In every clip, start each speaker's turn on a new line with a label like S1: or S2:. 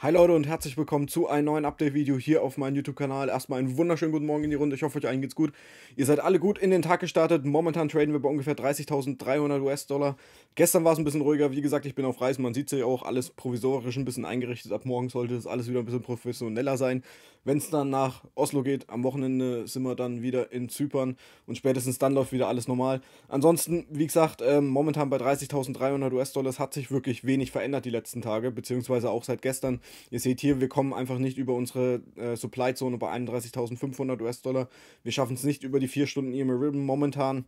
S1: Hi Leute und herzlich willkommen zu einem neuen Update-Video hier auf meinem YouTube-Kanal. Erstmal einen wunderschönen guten Morgen in die Runde. Ich hoffe, euch allen geht's gut. Ihr seid alle gut in den Tag gestartet. Momentan traden wir bei ungefähr 30.300 US-Dollar. Gestern war es ein bisschen ruhiger. Wie gesagt, ich bin auf Reisen. Man sieht es ja auch. Alles provisorisch ein bisschen eingerichtet. Ab morgen sollte es alles wieder ein bisschen professioneller sein. Wenn es dann nach Oslo geht, am Wochenende sind wir dann wieder in Zypern und spätestens dann läuft wieder alles normal. Ansonsten, wie gesagt, äh, momentan bei 30.300 US-Dollar hat sich wirklich wenig verändert die letzten Tage, beziehungsweise auch seit gestern. Ihr seht hier, wir kommen einfach nicht über unsere äh, Supply-Zone bei 31.500 US-Dollar. Wir schaffen es nicht über die 4 Stunden EMA Ribbon momentan.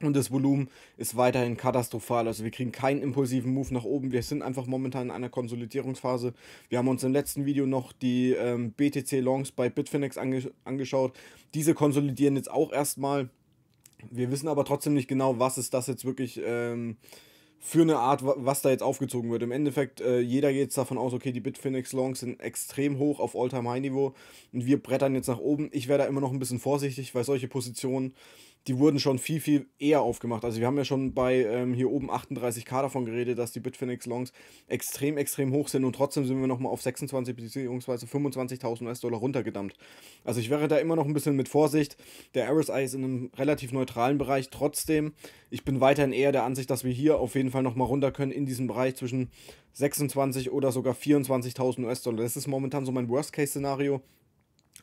S1: Und das Volumen ist weiterhin katastrophal. Also wir kriegen keinen impulsiven Move nach oben. Wir sind einfach momentan in einer Konsolidierungsphase. Wir haben uns im letzten Video noch die ähm, BTC Longs bei Bitfinex ange angeschaut. Diese konsolidieren jetzt auch erstmal. Wir wissen aber trotzdem nicht genau, was ist das jetzt wirklich... Ähm, für eine Art, was da jetzt aufgezogen wird. Im Endeffekt, äh, jeder geht jetzt davon aus, okay, die Bitfinex-Longs sind extrem hoch auf All-Time-High-Niveau und wir brettern jetzt nach oben. Ich wäre da immer noch ein bisschen vorsichtig, weil solche Positionen die wurden schon viel, viel eher aufgemacht. Also wir haben ja schon bei ähm, hier oben 38k davon geredet, dass die Bitfinex Longs extrem, extrem hoch sind und trotzdem sind wir nochmal auf 26 bzw. 25.000 US-Dollar runtergedampft. Also ich wäre da immer noch ein bisschen mit Vorsicht. Der RSI ist in einem relativ neutralen Bereich. Trotzdem, ich bin weiterhin eher der Ansicht, dass wir hier auf jeden Fall nochmal runter können in diesem Bereich zwischen 26 oder sogar 24.000 US-Dollar. Das ist momentan so mein Worst-Case-Szenario.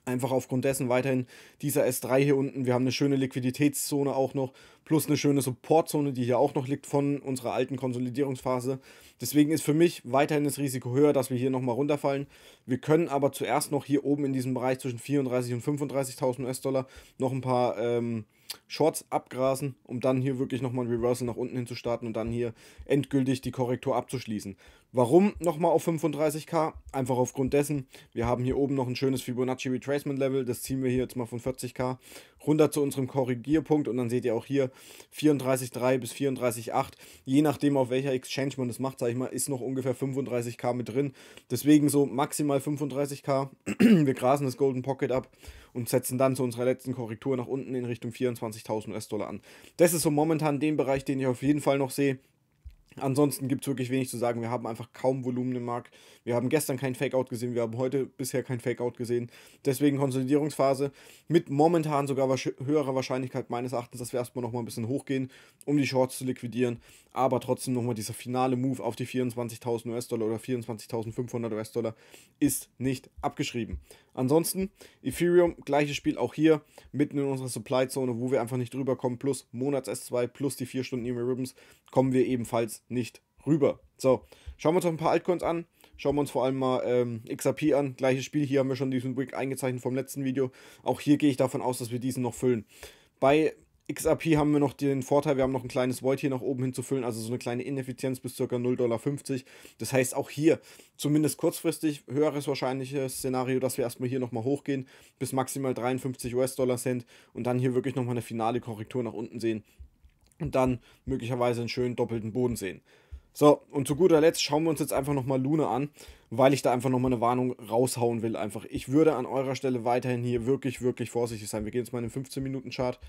S1: Einfach aufgrund dessen weiterhin dieser S3 hier unten. Wir haben eine schöne Liquiditätszone auch noch, plus eine schöne Supportzone, die hier auch noch liegt von unserer alten Konsolidierungsphase. Deswegen ist für mich weiterhin das Risiko höher, dass wir hier nochmal runterfallen. Wir können aber zuerst noch hier oben in diesem Bereich zwischen 34.000 und 35.000 US-Dollar noch ein paar ähm, Shorts abgrasen, um dann hier wirklich nochmal ein Reversal nach unten hin zu starten und dann hier endgültig die Korrektur abzuschließen. Warum nochmal auf 35k? Einfach aufgrund dessen, wir haben hier oben noch ein schönes Fibonacci Retracement Level, das ziehen wir hier jetzt mal von 40k runter zu unserem Korrigierpunkt und dann seht ihr auch hier 34,3 bis 34,8, je nachdem auf welcher Exchange man das macht, sage ich mal, ist noch ungefähr 35k mit drin. Deswegen so maximal 35k, wir grasen das Golden Pocket ab und setzen dann zu unserer letzten Korrektur nach unten in Richtung 24.000 US-Dollar an. Das ist so momentan den Bereich, den ich auf jeden Fall noch sehe. Ansonsten gibt es wirklich wenig zu sagen. Wir haben einfach kaum Volumen im Markt. Wir haben gestern kein Fakeout gesehen. Wir haben heute bisher kein Fakeout gesehen. Deswegen Konsolidierungsphase mit momentan sogar höherer Wahrscheinlichkeit meines Erachtens, dass wir erstmal nochmal ein bisschen hochgehen, um die Shorts zu liquidieren. Aber trotzdem nochmal dieser finale Move auf die 24.000 US-Dollar oder 24.500 US-Dollar ist nicht abgeschrieben. Ansonsten Ethereum, gleiches Spiel auch hier, mitten in unserer Supply-Zone, wo wir einfach nicht drüber kommen, plus Monats S2, plus die 4 Stunden E-Mail-Ribbons, kommen wir ebenfalls nicht rüber. So, schauen wir uns noch ein paar Altcoins an. Schauen wir uns vor allem mal ähm, XRP an. Gleiches Spiel, hier haben wir schon diesen Wick eingezeichnet vom letzten Video. Auch hier gehe ich davon aus, dass wir diesen noch füllen. Bei XRP haben wir noch den Vorteil, wir haben noch ein kleines Void hier nach oben hin zu füllen, also so eine kleine Ineffizienz bis ca. 0,50 Dollar. Das heißt auch hier, zumindest kurzfristig, höheres wahrscheinliches Szenario, dass wir erstmal hier nochmal hochgehen bis maximal 53 US-Dollar Cent und dann hier wirklich nochmal eine finale Korrektur nach unten sehen und dann möglicherweise einen schönen doppelten Boden sehen. So, und zu guter Letzt schauen wir uns jetzt einfach nochmal Luna an, weil ich da einfach nochmal eine Warnung raushauen will. Einfach, ich würde an eurer Stelle weiterhin hier wirklich, wirklich vorsichtig sein. Wir gehen jetzt mal in den 15-Minuten-Chart.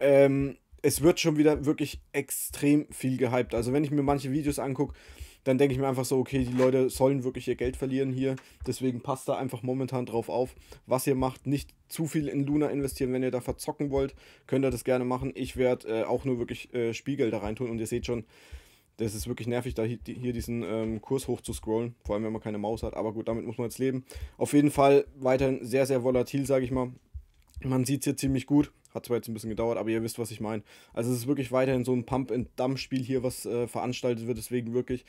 S1: Ähm, es wird schon wieder wirklich extrem viel gehypt. Also, wenn ich mir manche Videos angucke, dann denke ich mir einfach so, okay, die Leute sollen wirklich ihr Geld verlieren hier. Deswegen passt da einfach momentan drauf auf, was ihr macht. Nicht zu viel in Luna investieren. Wenn ihr da verzocken wollt, könnt ihr das gerne machen. Ich werde äh, auch nur wirklich äh, Spielgeld da reintun und ihr seht schon, das ist wirklich nervig, da hier diesen ähm, Kurs hoch zu scrollen, vor allem wenn man keine Maus hat. Aber gut, damit muss man jetzt leben. Auf jeden Fall weiterhin sehr, sehr volatil, sage ich mal. Man sieht es hier ziemlich gut. Hat zwar jetzt ein bisschen gedauert, aber ihr wisst, was ich meine. Also es ist wirklich weiterhin so ein Pump-and-Dump-Spiel hier, was äh, veranstaltet wird. Deswegen wirklich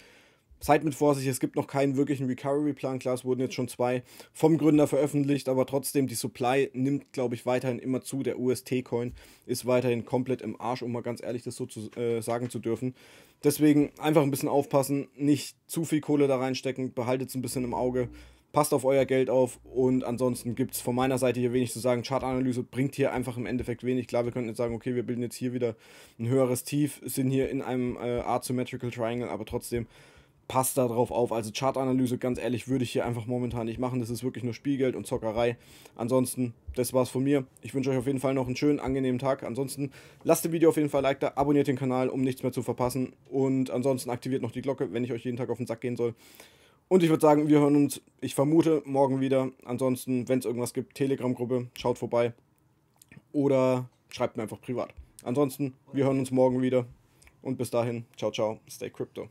S1: Seid mit Vorsicht, es gibt noch keinen wirklichen Recovery-Plan. Klar, es wurden jetzt schon zwei vom Gründer veröffentlicht, aber trotzdem, die Supply nimmt, glaube ich, weiterhin immer zu. Der UST-Coin ist weiterhin komplett im Arsch, um mal ganz ehrlich das so zu, äh, sagen zu dürfen. Deswegen einfach ein bisschen aufpassen, nicht zu viel Kohle da reinstecken, behaltet es ein bisschen im Auge, passt auf euer Geld auf und ansonsten gibt es von meiner Seite hier wenig zu sagen. Chartanalyse bringt hier einfach im Endeffekt wenig. Klar, wir könnten jetzt sagen, okay, wir bilden jetzt hier wieder ein höheres Tief, sind hier in einem äh, Symmetrical Triangle, aber trotzdem passt da drauf auf. Also Chartanalyse, ganz ehrlich, würde ich hier einfach momentan nicht machen. Das ist wirklich nur Spielgeld und Zockerei. Ansonsten, das war's von mir. Ich wünsche euch auf jeden Fall noch einen schönen, angenehmen Tag. Ansonsten lasst dem Video auf jeden Fall Like da, abonniert den Kanal, um nichts mehr zu verpassen. Und ansonsten aktiviert noch die Glocke, wenn ich euch jeden Tag auf den Sack gehen soll. Und ich würde sagen, wir hören uns, ich vermute, morgen wieder. Ansonsten, wenn es irgendwas gibt, Telegram-Gruppe, schaut vorbei. Oder schreibt mir einfach privat. Ansonsten, wir hören uns morgen wieder. Und bis dahin, ciao, ciao, stay crypto.